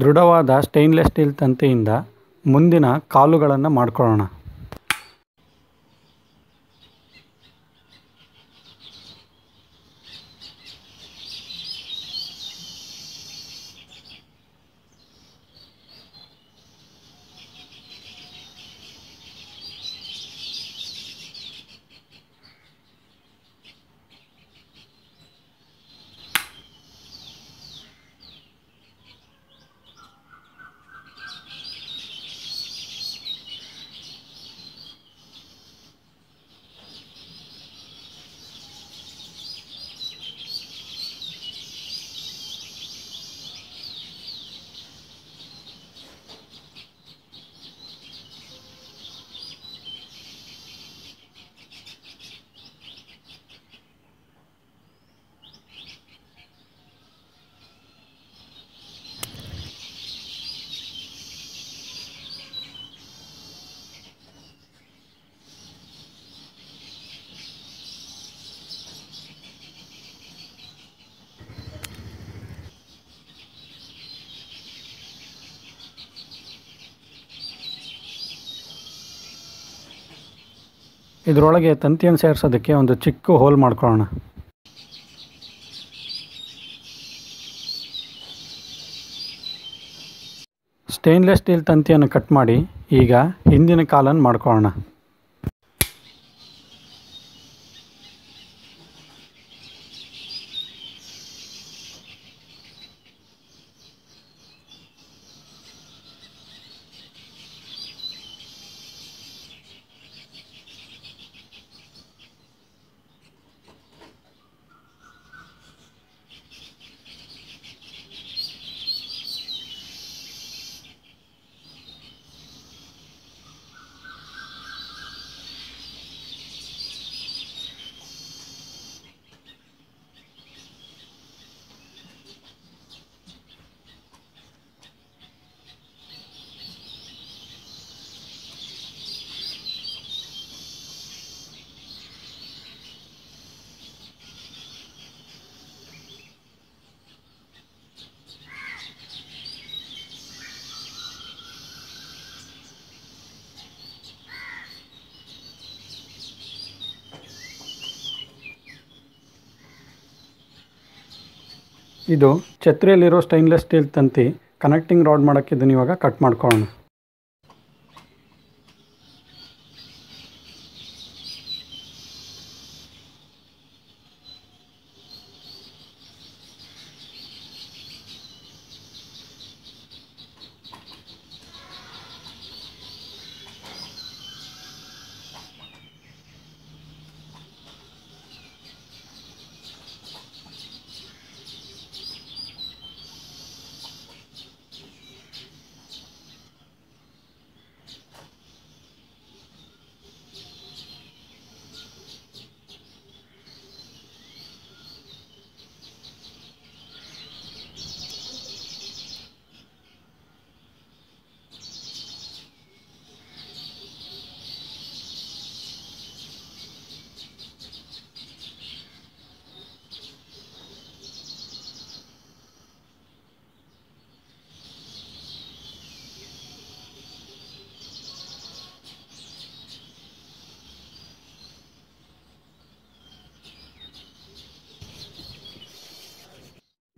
ದೃಢವಾದ stainless steel ತಂತಿಯಿಂದ ಮುಂದಿನ ಕಾಲುಗಳನ್ನು ಮಾಡ್ಕೊಳ್ಳೋಣ ಇದರೊಳಗೆ ತಂತಿಯನ್ನು ಸೇರಿಸೋದಕ್ಕೆ ಒಂದು ಚಿಕ್ಕ ಹೋಲ್ ಮಾಡ್ಕೊಳ್ಳೋಣ ಸ್ಟೇನ್ಲೆಸ್ ಸ್ಟೀಲ್ ತಂತಿಯನ್ನು ಕಟ್ ಮಾಡಿ ಈಗ ಹಿಂದಿನ ಕಾಲನ್ನು ಮಾಡ್ಕೊಳ್ಳೋಣ ಇದು ಛತ್ರಿಯಲ್ಲಿರೋ ಸ್ಟೈನ್ಲೆಸ್ ಸ್ಟೀಲ್ ತಂತಿ ಕನೆಕ್ಟಿಂಗ್ ರಾಡ್ ಮಾಡೋಕ್ಕೆ ಇದನ್ನು ಇವಾಗ ಕಟ್ ಮಾಡ್ಕೊಳ್ಳೋಣ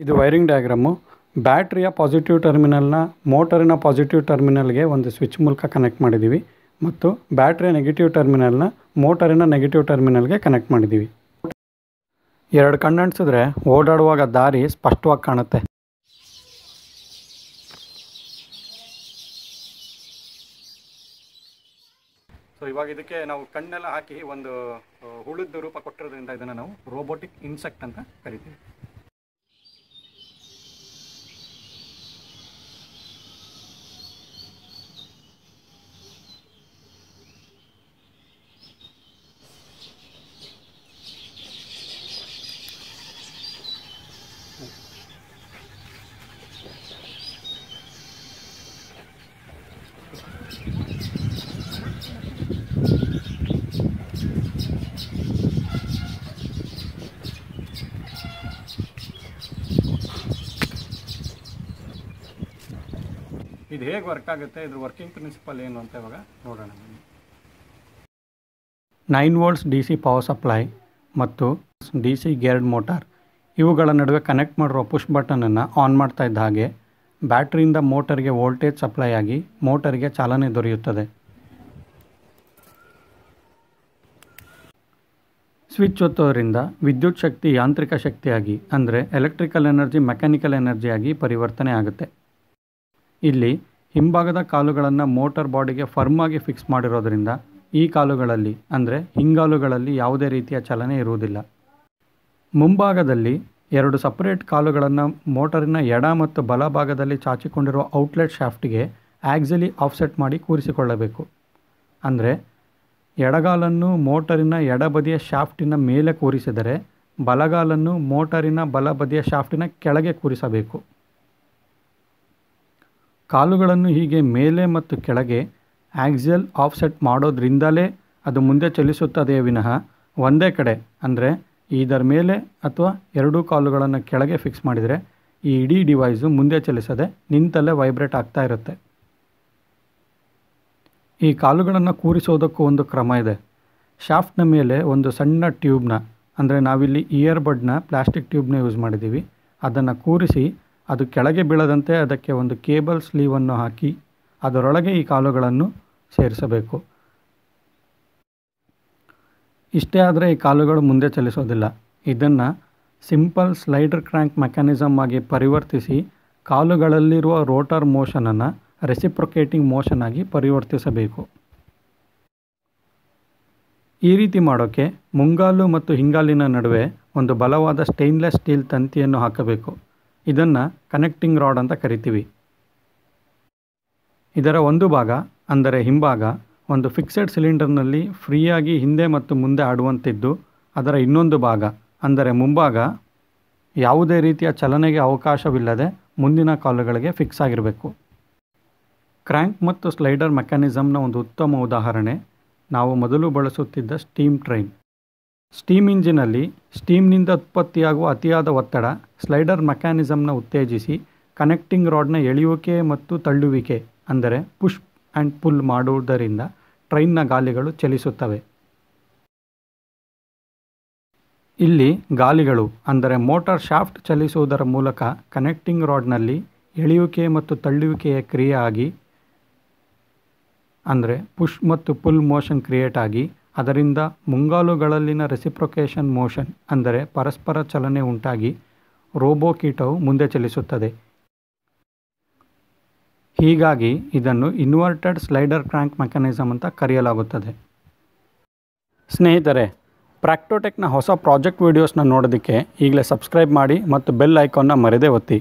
ಇದು ವೈರಿಂಗ್ ಡಯಾಗ್ರಾಮು ಬ್ಯಾಟ್ರಿಯ ಪಾಸಿಟಿವ್ ಟರ್ಮಿನಲ್ನ ಮೋಟರಿನ ಪಾಸಿಟಿವ್ ಟರ್ಮಿನಲ್ಗೆ ಒಂದು ಸ್ವಿಚ್ ಮೂಲಕ ಕನೆಕ್ಟ್ ಮಾಡಿದ್ದೀವಿ ಮತ್ತು ಬ್ಯಾಟ್ರಿಯ ನೆಗೆಟಿವ್ ಟರ್ಮಿನಲ್ನ ಮೋಟರಿನ ನೆಗೆಟಿವ್ ಟರ್ಮಿನಲ್ಗೆ ಕನೆಕ್ಟ್ ಮಾಡಿದ್ದೀವಿ ಎರಡು ಕಣ್ಣಣಿಸಿದ್ರೆ ಓಡಾಡುವಾಗ ದಾರಿ ಸ್ಪಷ್ಟವಾಗಿ ಕಾಣುತ್ತೆ ಸೊ ಇವಾಗ ಇದಕ್ಕೆ ನಾವು ಕಣ್ಣೆಲ್ಲ ಹಾಕಿ ಒಂದು ಹುಳದ ರೂಪ ಕೊಟ್ಟಿರೋದ್ರಿಂದ ಇದನ್ನು ನಾವು ರೋಬೋಟಿಕ್ ಇನ್ಸೆಕ್ಟ್ ಅಂತ ಕರಿತೀವಿ ಇದು ಹೇಗೆ ವರ್ಕ್ ಆಗುತ್ತೆ ಇದ್ರ ವರ್ಕಿಂಗ್ ಪ್ರಿನ್ಸಿಪಲ್ ಏನು ಅಂತ ಇವಾಗ ನೋಡೋಣ nine volts D C power supply ಮತ್ತು ಡಿ ಸಿ ಗೇರ್ಡ್ ಮೋಟಾರ್ ಇವುಗಳ ನಡುವೆ ಕನೆಕ್ಟ್ ಮಾಡಿರೋ ಪುಷ್ ಬಟನನ್ನು ಆನ್ ಮಾಡ್ತಾ ಇದ್ದ ಹಾಗೆ ಬ್ಯಾಟ್ರಿಯಿಂದ ಮೋಟರ್ಗೆ ವೋಲ್ಟೇಜ್ ಸಪ್ಲೈ ಆಗಿ ಮೋಟರ್ಗೆ ಚಾಲನೆ ದೊರೆಯುತ್ತದೆ ಸ್ವಿಚ್ ಒತ್ತೋದ್ರಿಂದ ವಿದ್ಯುತ್ ಶಕ್ತಿ ಯಾಂತ್ರಿಕ ಶಕ್ತಿಯಾಗಿ ಅಂದರೆ ಎಲೆಕ್ಟ್ರಿಕಲ್ ಎನರ್ಜಿ ಮೆಕ್ಯಾನಿಕಲ್ ಎನರ್ಜಿಯಾಗಿ ಪರಿವರ್ತನೆ ಆಗುತ್ತೆ ಇಲ್ಲಿ ಹಿಂಭಾಗದ ಕಾಲುಗಳನ್ನು ಮೋಟರ್ ಬಾಡಿಗೆ ಫರ್ಮ್ ಆಗಿ ಫಿಕ್ಸ್ ಮಾಡಿರೋದ್ರಿಂದ ಈ ಕಾಲುಗಳಲ್ಲಿ ಅಂದರೆ ಹಿಂಗಾಲುಗಳಲ್ಲಿ ಯಾವುದೇ ರೀತಿಯ ಚಲನೆ ಇರುವುದಿಲ್ಲ ಮುಂಭಾಗದಲ್ಲಿ ಎರಡು ಸಪರೇಟ್ ಕಾಲುಗಳನ್ನು ಮೋಟರಿನ ಎಡ ಮತ್ತು ಬಲ ಭಾಗದಲ್ಲಿ ಚಾಚಿಕೊಂಡಿರುವ ಔಟ್ಲೆಟ್ ಶಾಫ್ಟ್ಗೆ ಆಕ್ಸಲಿ ಆಫ್ಸೆಟ್ ಮಾಡಿ ಕೂರಿಸಿಕೊಳ್ಳಬೇಕು ಅಂದರೆ ಎಡಗಾಲನ್ನು ಮೋಟರಿನ ಎಡಬದಿಯ ಶಾಫ್ಟಿನ ಮೇಲೆ ಕೂರಿಸಿದರೆ ಬಲಗಾಲನ್ನು ಮೋಟರಿನ ಬಲಬದಿಯ ಶಾಫ್ಟಿನ ಕೆಳಗೆ ಕೂರಿಸಬೇಕು ಕಾಲುಗಳನ್ನು ಹೀಗೆ ಮೇಲೆ ಮತ್ತು ಕೆಳಗೆ ಆಫ್ ಆಫ್ಸೆಟ್ ಮಾಡೋದ್ರಿಂದಲೇ ಅದು ಮುಂದೆ ಚಲಿಸುತ್ತದೆ ವಿನಃ ಒಂದೇ ಕಡೆ ಅಂದರೆ ಇದರ ಮೇಲೆ ಅಥವಾ ಎರಡೂ ಕಾಲುಗಳನ್ನು ಕೆಳಗೆ ಫಿಕ್ಸ್ ಮಾಡಿದರೆ ಈ ಇಡೀ ಡಿವೈಸು ಮುಂದೆ ಚಲಿಸದೆ ನಿಂತಲ್ಲೇ ವೈಬ್ರೇಟ್ ಆಗ್ತಾ ಇರುತ್ತೆ ಈ ಕಾಲುಗಳನ್ನು ಕೂರಿಸೋದಕ್ಕೂ ಒಂದು ಕ್ರಮ ಇದೆ ಶಾಫ್ಟ್ನ ಮೇಲೆ ಒಂದು ಸಣ್ಣ ಟ್ಯೂಬ್ನ ಅಂದರೆ ನಾವಿಲ್ಲಿ ಇಯರ್ ಬಡ್ನ ಪ್ಲಾಸ್ಟಿಕ್ ಟ್ಯೂಬ್ನ ಯೂಸ್ ಮಾಡಿದ್ದೀವಿ ಅದನ್ನು ಕೂರಿಸಿ ಅದು ಕೆಳಗೆ ಬೀಳದಂತೆ ಅದಕ್ಕೆ ಒಂದು ಕೇಬಲ್ ಸ್ಲೀವನ್ನು ಹಾಕಿ ಅದರೊಳಗೆ ಈ ಕಾಲುಗಳನ್ನು ಸೇರಿಸಬೇಕು ಇಷ್ಟೇ ಆದರೆ ಈ ಕಾಲುಗಳು ಮುಂದೆ ಚಲಿಸೋದಿಲ್ಲ ಇದನ್ನು ಸಿಂಪಲ್ ಸ್ಲೈಡರ್ ಕ್ರ್ಯಾಂಕ್ ಮೆಕ್ಯಾನಿಸಮ್ ಆಗಿ ಪರಿವರ್ತಿಸಿ ಕಾಲುಗಳಲ್ಲಿರುವ ರೋಟರ್ ಮೋಷನನ್ನು ರೆಸಿಪ್ರೊಕೇಟಿಂಗ್ ಮೋಷನ್ ಆಗಿ ಪರಿವರ್ತಿಸಬೇಕು ಈ ರೀತಿ ಮಾಡೋಕ್ಕೆ ಮುಂಗಾಲು ಮತ್ತು ಹಿಂಗಾಲಿನ ನಡುವೆ ಒಂದು ಬಲವಾದ ಸ್ಟೇನ್ಲೆಸ್ ಸ್ಟೀಲ್ ತಂತಿಯನ್ನು ಹಾಕಬೇಕು ಇದನ್ನು ಕನೆಕ್ಟಿಂಗ್ ರಾಡ್ ಅಂತ ಕರಿತೀವಿ ಇದರ ಒಂದು ಭಾಗ ಅಂದರೆ ಹಿಂಭಾಗ ಒಂದು ಫಿಕ್ಸೆಡ್ ಸಿಲಿಂಡರ್ನಲ್ಲಿ ಫ್ರೀಯಾಗಿ ಹಿಂದೆ ಮತ್ತು ಮುಂದೆ ಆಡುವಂತಿದ್ದು ಅದರ ಇನ್ನೊಂದು ಭಾಗ ಅಂದರೆ ಮುಂಭಾಗ ಯಾವುದೇ ರೀತಿಯ ಚಲನೆಗೆ ಅವಕಾಶವಿಲ್ಲದೆ ಮುಂದಿನ ಕಾಲುಗಳಿಗೆ ಫಿಕ್ಸ್ ಆಗಿರಬೇಕು ಕ್ರ್ಯಾಂಕ್ ಮತ್ತು ಸ್ಲೈಡರ್ ಮೆಕ್ಯಾನಿಸಮ್ನ ಒಂದು ಉತ್ತಮ ಉದಾಹರಣೆ ನಾವು ಮೊದಲು ಬಳಸುತ್ತಿದ್ದ ಸ್ಟೀಮ್ ಟ್ರೈನ್ ಸ್ಟೀಮ್ ಇಂಜಿನಲ್ಲಿ ಸ್ಟೀಮ್ನಿಂದ ಉತ್ಪತ್ತಿಯಾಗುವ ಅತಿಯಾದ ಒತ್ತಡ ಸ್ಲೈಡರ್ ಮೆಕ್ಯಾನಿಸಮ್ನ ಉತ್ತೇಜಿಸಿ ಕನೆಕ್ಟಿಂಗ್ ರಾಡ್ನ ಎಳೆಯುವಿಕೆ ಮತ್ತು ತಳ್ಳುವಿಕೆ ಅಂದರೆ ಪುಷ್ ಆ್ಯಂಡ್ ಪುಲ್ ಮಾಡುವುದರಿಂದ ಟ್ರೈನ್ನ ಗಾಲಿಗಳು ಚಲಿಸುತ್ತವೆ ಇಲ್ಲಿ ಗಾಲಿಗಳು ಅಂದರೆ ಮೋಟಾರ್ ಶಾಫ್ಟ್ ಚಲಿಸುವುದರ ಮೂಲಕ ಕನೆಕ್ಟಿಂಗ್ ರಾಡ್ನಲ್ಲಿ ಎಳೆಯುವಿಕೆ ಮತ್ತು ತಳ್ಳುವಿಕೆಯ ಕ್ರಿಯೆ ಆಗಿ ಅಂದರೆ ಪುಷ್ ಮತ್ತು ಪುಲ್ ಮೋಷನ್ ಕ್ರಿಯೇಟ್ ಆಗಿ ಅದರಿಂದ ಮುಂಗಾಲುಗಳಲ್ಲಿನ ರೆಸಿಪ್ರೊಕೇಶನ್ ಮೋಷನ್ ಅಂದರೆ ಪರಸ್ಪರ ಚಲನೆ ಉಂಟಾಗಿ ರೋಬೋ ಕೀಟವು ಮುಂದೆ ಚಲಿಸುತ್ತದೆ ಹೀಗಾಗಿ ಇದನ್ನು ಇನ್ವರ್ಟೆಡ್ ಸ್ಲೈಡರ್ ಕ್ರ್ಯಾಂಕ್ ಮೆಕ್ಯಾನಿಸಮ್ ಅಂತ ಕರೆಯಲಾಗುತ್ತದೆ ಸ್ನೇಹಿತರೆ ಪ್ರಾಕ್ಟೋಟೆಕ್ನ ಹೊಸ ಪ್ರಾಜೆಕ್ಟ್ ವೀಡಿಯೋಸ್ನ ನೋಡೋದಕ್ಕೆ ಈಗಲೇ ಸಬ್ಸ್ಕ್ರೈಬ್ ಮಾಡಿ ಮತ್ತು ಬೆಲ್ ಐಕಾನ್ನ ಮರೆದೇ ಒತ್ತಿ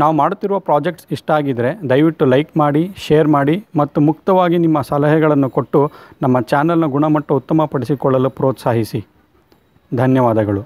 ನಾವು ಮಾಡುತ್ತಿರುವ ಪ್ರಾಜೆಕ್ಟ್ಸ್ ಇಷ್ಟ ಆಗಿದ್ದರೆ ದಯವಿಟ್ಟು ಲೈಕ್ ಮಾಡಿ ಶೇರ್ ಮಾಡಿ ಮತ್ತು ಮುಕ್ತವಾಗಿ ನಿಮ್ಮ ಸಲಹೆಗಳನ್ನು ಕೊಟ್ಟು ನಮ್ಮ ಚಾನಲ್ನ ಗುಣಮಟ್ಟ ಉತ್ತಮಪಡಿಸಿಕೊಳ್ಳಲು ಪ್ರೋತ್ಸಾಹಿಸಿ ಧನ್ಯವಾದಗಳು